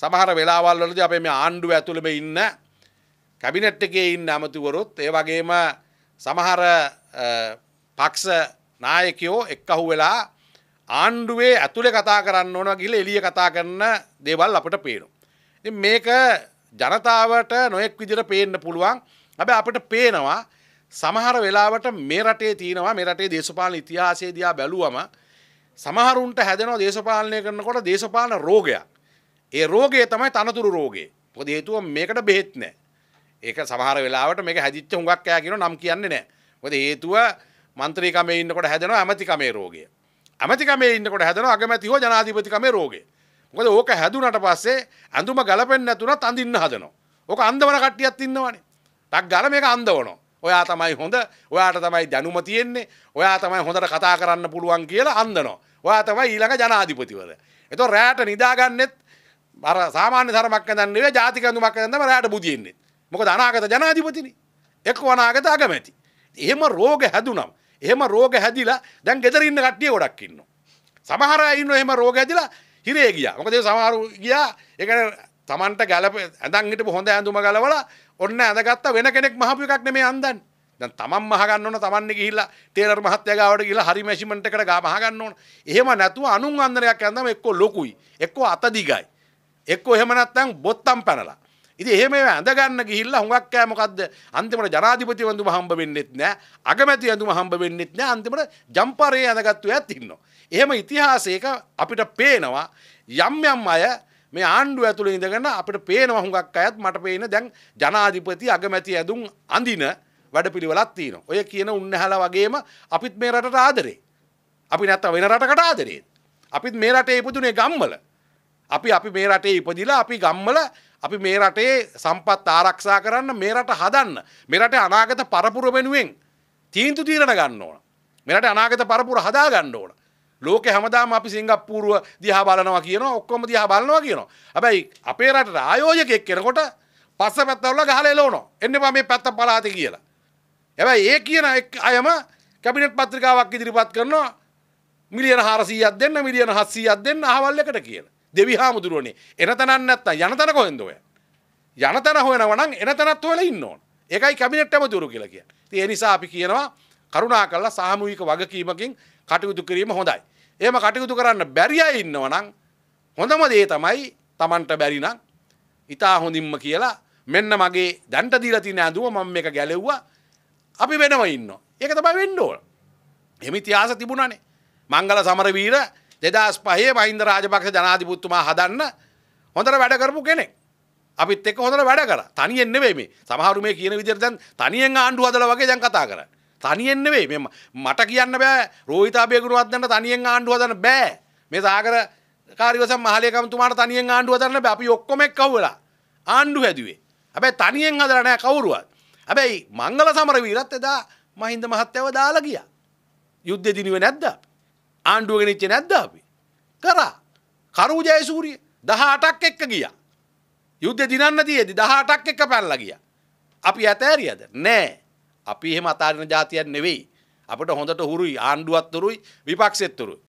සමහර වෙලාවල් වලදී අපේ මේ ආණ්ඩුව ඇතුළෙම ඉන්න කැබිනට් එකේ ඉන්න අමතිවරුත් ඒ වගේම සමහර පක්ෂ නායකයෝ එක්කහු වෙලා ආණ්ඩුවේ ඇතුළේ කතා කරන්න ඕන කියලා එළිය කතා කරන දේවල් අපිට පේනවා. ඉතින් මේක ජනතාවට නොඑක් විදිහට පේන්න පුළුවන්. හැබැයි අපිට පේනවා සමහර වෙලාවට මේ රටේ තියෙනවා මේ රටේ දේශපාලන ඉතිහාසය දිහා බැලුවම සමහරුන්ට හැදෙනවා දේශපාලනය කරනකොට දේශපාලන රෝගයක්. ඒ රෝගය තමයි තනතුරු රෝගේ පොද හේතුව මේකට බෙහෙත් නෑ ඒක සමහර වෙලාවට මේක හැදිච්ච හුඟක් ෑ කියන නම් කියන්නේ නෑ පොද හේතුව මන්ත්‍රීකමේ ඉන්නකොට හැදෙනවා ඇමතිකමේ රෝගය ඇමතිකමේ ඉන්නකොට හැදෙනවා අගමැති හෝ ජනාධිපතිකමේ රෝගය මොකද ඕක හැදුනට පස්සේ ඇඳුම ගලපෙන්නේ නැතුණත් අඳින්න හදනවා ඕක අන්දවන කට්ටියක් ඉන්නවනේ ටක් ගාලා මේක අන්දවනවා ඔයා තමයි හොඳ ඔයාට තමයි දැනුම තියෙන්නේ ඔයා තමයි හොඳට කතා කරන්න පුළුවන් කියලා අන්දනවා ඔයා තමයි ඊළඟ ජනාධිපතිවර එතකොට රැට නිදාගන්නෙත් අර සාමාන්‍ය ධර්මයක් ඇඳන් නෙවෙයි ජාතික ඇඳුමක් ඇඳන් තමයි රැයට බුදියෙන්නේ. මොකද අනාගත ජනාධිපතිනි. එක්ක අනාගත අගමැති. එහෙම රෝග හැදුනම් එහෙම රෝග හැදිලා දැන් ගෙදර ඉන්න කට්ටිය ගොඩක් ඉන්නවා. සමහර අය ඉන්නවා එහෙම රෝග හැදිලා හිරේ ගියා. මොකද ඒ සමහරු ගියා. ඒ කියන්නේ Tamanට ගැලප ඇඳන් හිටපු හොඳ ඇඳුම ගලවලා ඔන්න ඇඳගත්ත වෙන කෙනෙක් මහපු එකක් නෙමෙයි අඳන්නේ. දැන් තමන් මහගන්න ඕන තමන්නේ ගිහිල්ලා ටේලර් මහත්තයා ගාවට ගිහිල්ලා හරි මැෂර්මන්ට් එකට ගා මහගන්න ඕන. එහෙම නැතුව අනුන් අන්දරයක් ඇඳනම එක්කෝ ලොකුයි. එක්කෝ අත දිගයි. එක්කෝ එහෙම නැත්නම් බොත්තම් පැනලා. ඉතින් එහෙම ඇඳ ගන්න ගිහිල්ලා හුඟක් කෑ මොකද්ද? අන්තිමට ජනාධිපති වඳුම හම්බ වෙන්නෙත් නෑ. අගමැති වඳුම හම්බ වෙන්නෙත් නෑ. අන්තිමට ජම්පරේ ඇඳගත්තු ඇත් ඉන්නවා. එහෙම ඉතිහාසයක අපිට පේනවා යම් යම් අය මේ ආණ්ඩුව ඇතුළේ ඉඳගෙන අපිට පේනවා හුඟක් අයත් මට පේන දැන් ජනාධිපති අගමැති ඇඳුම් අඳින වැඩපිළිවෙලක් තියෙනවා. ඔය කියන උන්නහල වගේම අපිත් මේ රටට ආදරේ. අපි නැත්තම් වෙන රටකට ආදරේ. අපිත් මේ රටේ ඉපදුනේ ගම්වල. අපි අපි මේ රටේ ඉපදිලා අපි ගම්මල අපි මේ රටේ සම්පත් ආරක්ෂා කරන්න මේ රට හදන්න මේ රටේ අනාගත පරපුර වෙනුවෙන් තීන්දු తీරන ගන්න ඕන මේ රටේ අනාගත පරපුර හදා ගන්න ඕන ලෝකේ හැමදාම අපි සිංගප්පූරුව දිහා බලනවා කියනවා ඔක්කොම දිහා බලනවා කියනවා හැබැයි අපේ රටට ආයෝජකයෙක් කෙනකොට පස්ස පැත්තවල ගහලා එලවනවා එන්නපා මේ පැත්ත පළාතේ කියලා හැබැයි ඒ කියන අයම කැබිනට් පත්‍රිකාවක් ඉදිරිපත් කරනවා මිලියන 400ක් දෙන්න මිලියන 700ක් දෙන්න අහවල් එකට කියලා දෙවි හාමුදුරුවනේ එනතනක් නැත්තම් යනතන කොහෙන්ද ඔය? යනතන හොයනවා නම් එනතනත් හොයලා ඉන්න ඕන. ඒකයි කැබිනට් ඇමතිවරු කියලා කියන්නේ. ඉතින් ඒ නිසා අපි කියනවා කරුණා කරලා සාමූහික වගකීමකින් කටයුතු කිරීම හොඳයි. එහෙම කටයුතු කරන්න බැරි අය ඉන්නවා නම් හොඳම දේ තමයි Tamanට බැරි නම් ඊටා හොඳින්ම කියලා මෙන්න මගේ දැන්ට දීලා තියෙන ඇඳුම මම මේක ගැලෙව්වා. අපි වෙනම ඉන්නවා. ඒක තමයි වෙන්න ඕන. එහෙම ඉතිහාස තිබුණානේ. මංගල සමරවීර දෙදස් පහේ මහින්ද රාජපක්ෂ ජනාධිපතිතුමා හදන්න හොඳට වැඩ කරපු කෙනෙක්. අපිත් එක්ක හොඳට වැඩ කරා. තනියෙන් නෙවෙයි මේ. සමහරු මේ කියන විදිහට දැන් තනියෙන් ආණ්ඩු හදලා වගේ දැන් කතා කරන්නේ. තනියෙන් නෙවෙයි මේ මට කියන්න බෑ රෝහිත අබේගුණවර්ධනට තනියෙන් ආණ්ඩු හදන්න බෑ. මේ සාගර කාර්යවසම් මහලේකම්තුමාට තනියෙන් ආණ්ඩු හදන්න බෑ. අපි ඔක්කොම එක්ක වෙලා ආණ්ඩු හැදුවේ. හැබැයි තනියෙන් හදලා නැහැ කවුරුවත්. හැබැයි මංගල සමරවීරත් එදා මහින්ද මහත්තයව දාලා ගියා. යුද්ධෙ දිනුවේ නැද්ද? ආණ්ඩුව ගෙනිච්චේ නැද්ද අපි? කරා. කරු ජයසූරිය 18ක් එක්ක ගියා. යුද්ධ දිනන්න තියේදි 18ක් එක්ක පැනලා ගියා. අපි ඇතෑරියද? නෑ. අපි එහෙම අතාරින જાතියක් නෙවෙයි. අපිට හොඳට හුරුයි ආණ්ඩුවත් හුරුයි විපක්ෂෙත් හුරුයි.